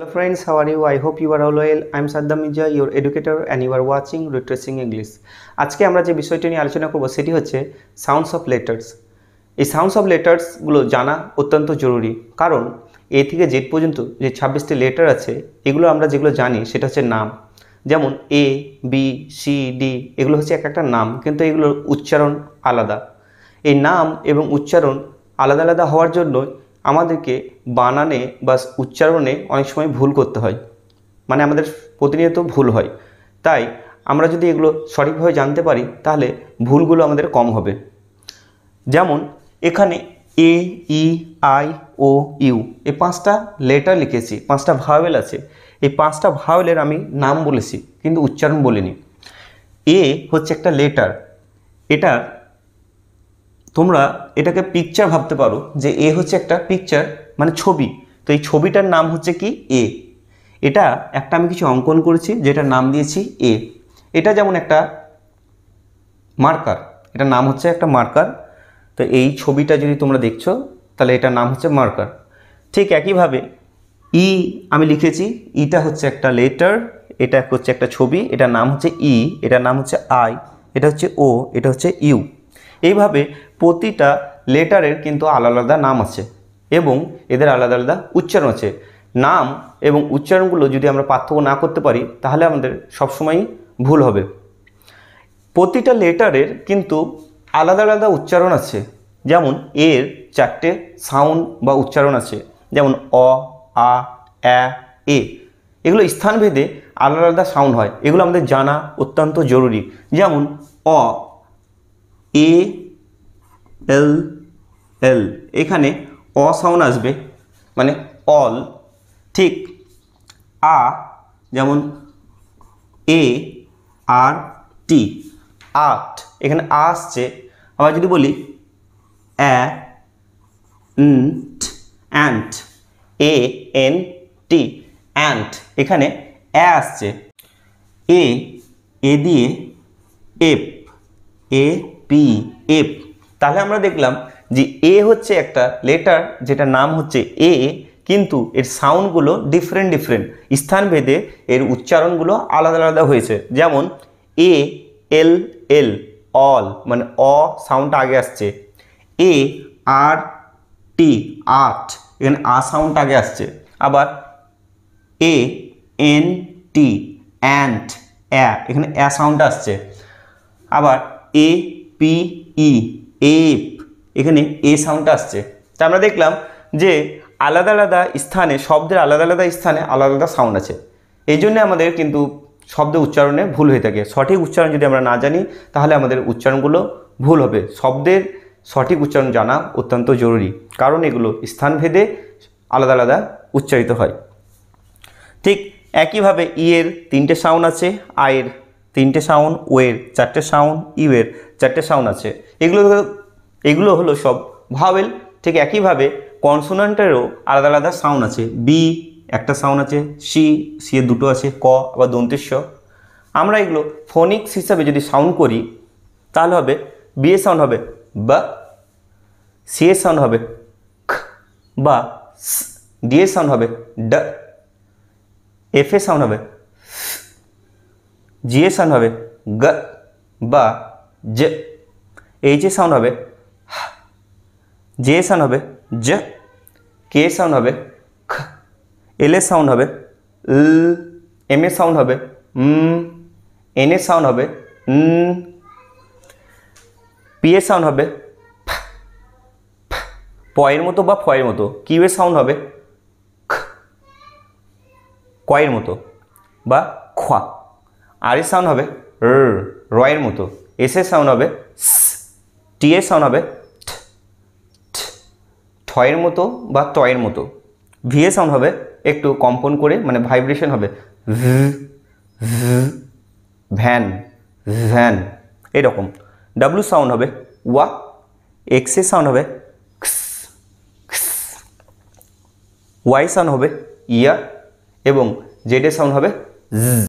Hello friends, how are you? I hope you are all well. I am Saddam Mija, your educator and you are watching Retracing English. আজকে আমরা যে বিষয়টি নিয়ে আলোচনা করব সেটি হচ্ছে সাউন্ডস অফ লেটার্স এই সাউন্ডস অফ লেটার্সগুলো জানা অত্যন্ত জরুরি কারণ এ থেকে জেড পর্যন্ত যে ছাব্বিশটি লেটার আছে এগুলো আমরা যেগুলো জানি সেটা হচ্ছে নাম যেমন এ বি সি ডি এগুলো হচ্ছে এক একটা নাম কিন্তু এগুলোর উচ্চারণ আলাদা এই নাম এবং উচ্চারণ আলাদা আলাদা হওয়ার জন্য আমাদেরকে বানানে বা উচ্চারণে অনেক সময় ভুল করতে হয় মানে আমাদের প্রতিনিয়ত ভুল হয় তাই আমরা যদি এগুলো সঠিকভাবে জানতে পারি তাহলে ভুলগুলো আমাদের কম হবে যেমন এখানে এ ই আই ও ইউ এই পাঁচটা লেটার লিখেছি পাঁচটা ভাওয়েল আছে এই পাঁচটা ভাওয়েলের আমি নাম বলেছি কিন্তু উচ্চারণ বলিনি এ হচ্ছে একটা লেটার এটার তোমরা এটাকে পিকচার ভাবতে পারো যে এ হচ্ছে একটা পিকচার মানে ছবি তো এই ছবিটার নাম হচ্ছে কি এ এটা একটা আমি কিছু অঙ্কন করেছি যেটার নাম দিয়েছি এ এটা যেমন একটা মার্কার এটার নাম হচ্ছে একটা মার্কার তো এই ছবিটা যদি তোমরা দেখছো তাহলে এটার নাম হচ্ছে মার্কার ঠিক একইভাবে ই e আমি লিখেছি ইটা হচ্ছে একটা লেটার এটা হচ্ছে একটা ছবি এটার নাম হচ্ছে ই e, এটার নাম হচ্ছে আই এটা হচ্ছে ও এটা হচ্ছে ইউ এইভাবে প্রতিটা লেটারের কিন্তু আলাদা আলাদা নাম আছে এবং এদের আলাদা আলাদা উচ্চারণ আছে নাম এবং উচ্চারণগুলো যদি আমরা পার্থক্য না করতে পারি তাহলে আমাদের সবসময়ই ভুল হবে প্রতিটা লেটারের কিন্তু আলাদা আলাদা উচ্চারণ আছে যেমন এর চারটে সাউন্ড বা উচ্চারণ আছে যেমন অ আ অ্যা এ এগুলো স্থানভেদে আলাদা আলাদা সাউন্ড হয় এগুলো আমাদের জানা অত্যন্ত জরুরি যেমন অ এ এল এল এখানে অ সাউন্ড আসবে মানে অল ঠিক আ যেমন এ আর টি আট এখানে আসছে আবার যদি বলি ant ant A N T ant এখানে অ্যা আসছে এ এ দিয়ে এপ এ পি এফ তাহলে আমরা দেখলাম যে এ হচ্ছে একটা লেটার যেটা নাম হচ্ছে এ কিন্তু এর সাউন্ডগুলো ডিফারেন্ট ডিফারেন্ট স্থানভেদে এর উচ্চারণগুলো আলাদা আলাদা হয়েছে যেমন এ এল এল অল মানে অ সাউন্ডটা আগে আসছে এ আর টি আট এখানে আ সাউন্ড আগে আসছে আবার এ এন টি অ্যান্ট অ্যা এখানে অ্যা সাউন্ড আসছে আবার এ পিই এফ এপ এখানে এ সাউন্ডটা আসছে তা আমরা দেখলাম যে আলাদা আলাদা স্থানে শব্দের আলাদা আলাদা স্থানে আলাদা আলাদা সাউন্ড আছে এই জন্যে আমাদের কিন্তু শব্দ উচ্চারণে ভুল হয়ে থাকে সঠিক উচ্চারণ যদি আমরা না জানি তাহলে আমাদের উচ্চারণগুলো ভুল হবে শব্দের সঠিক উচ্চারণ জানা অত্যন্ত জরুরি কারণ এগুলো স্থানভেদে আলাদা আলাদা উচ্চারিত হয় ঠিক একইভাবে ইয়ের e তিনটে সাউন্ড আছে আয়ের তিনটে সাউন্ড ওয়ের চারটে সাউন্ড ইউয়ের চারটে সাউন্ড আছে এগুলো এগুলো হলো সব ভাওয়েল ঠিক একইভাবে কনসোনান্টেরও আলাদা আলাদা সাউন্ড আছে বি একটা সাউন্ড আছে সি সি এ দুটো আছে ক আবার দন্তেশ্ব আমরা এগুলো ফোনিক্স হিসাবে যদি সাউন্ড করি তাহলে হবে বি এ সাউন্ড হবে বা সি এ সাউন্ড হবে খ বা ডি এ সাউন্ড হবে ড এফ এ সাউন্ড হবে जी ए साउंड হবে গ ব জ এ এই যে সাউন্ড হবে জ এ সাউন্ড হবে জ ক এ সাউন্ড হবে খ ল এ সাউন্ড হবে ল এম এ সাউন্ড হবে ম এন এ সাউন্ড হবে ন প এ সাউন্ড হবে ফ ফ পয় এর মতো বা ফ এর মতো কিউ এ সাউন্ড হবে খ কো এর মতো বা খ আর এর সাউন্ড হবে র রয়ের মতো এস এর সাউন্ড হবে টি এর সাউন্ড হবে ঠয়ের মতো বা টয়ের মতো ভি এর সাউন্ড হবে একটু কম্পন করে মানে ভাইব্রেশন হবে ভ্যান ভ্যান এরকম ডাব্লু সাউন্ড হবে ওয়া এক্স এর সাউন্ড হবে ওয়াই সাউন্ড হবে ইয়া এবং জেডের সাউন্ড হবে